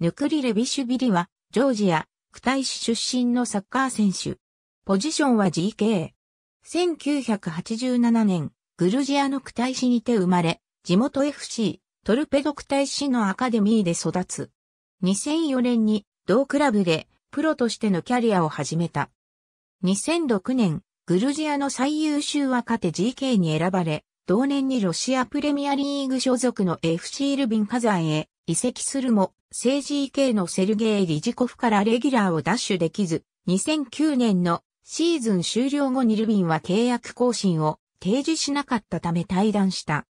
ヌクリ・レビシュビリは、ジョージア、クタイ市出身のサッカー選手。ポジションは GK。1987年、グルジアのクタイ市にて生まれ、地元 FC、トルペドクタイ市のアカデミーで育つ。2004年に、同クラブで、プロとしてのキャリアを始めた。2006年、グルジアの最優秀若手 GK に選ばれ、同年にロシアプレミアリーグ所属の FC ルビン・カザンへ移籍するも、政治位系のセルゲイ・リジコフからレギュラーを奪取できず、2009年のシーズン終了後にルビンは契約更新を提示しなかったため退団した。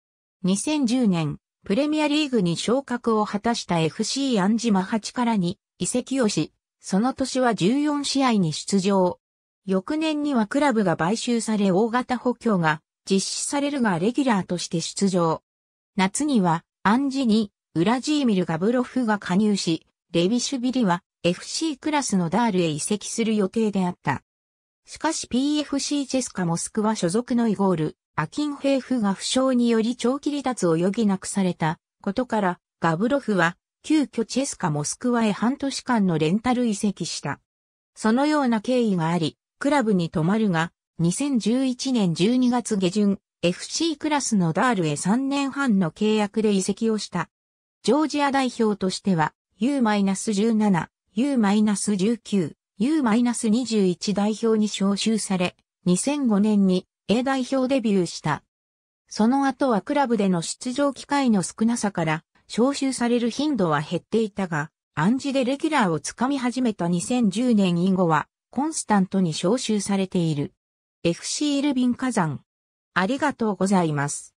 2010年、プレミアリーグに昇格を果たした FC アンジマ8からに移籍をし、その年は14試合に出場。翌年にはクラブが買収され大型補強が実施されるがレギュラーとして出場。夏にはアンジにウラジーミル・ガブロフが加入し、レビシュビリは FC クラスのダールへ移籍する予定であった。しかし PFC チェスカモスクワ所属のイゴール、アキンヘーフが負傷により長期離脱を余儀なくされたことから、ガブロフは急遽チェスカモスクワへ半年間のレンタル移籍した。そのような経緯があり、クラブに泊まるが、2011年12月下旬、FC クラスのダールへ3年半の契約で移籍をした。ジョージア代表としては U-17、U-19、U-21 代表に招集され、2005年に A 代表デビューした。その後はクラブでの出場機会の少なさから、招集される頻度は減っていたが、暗示でレギュラーをつかみ始めた2010年以後は、コンスタントに招集されている。FC イルビン火山。ありがとうございます。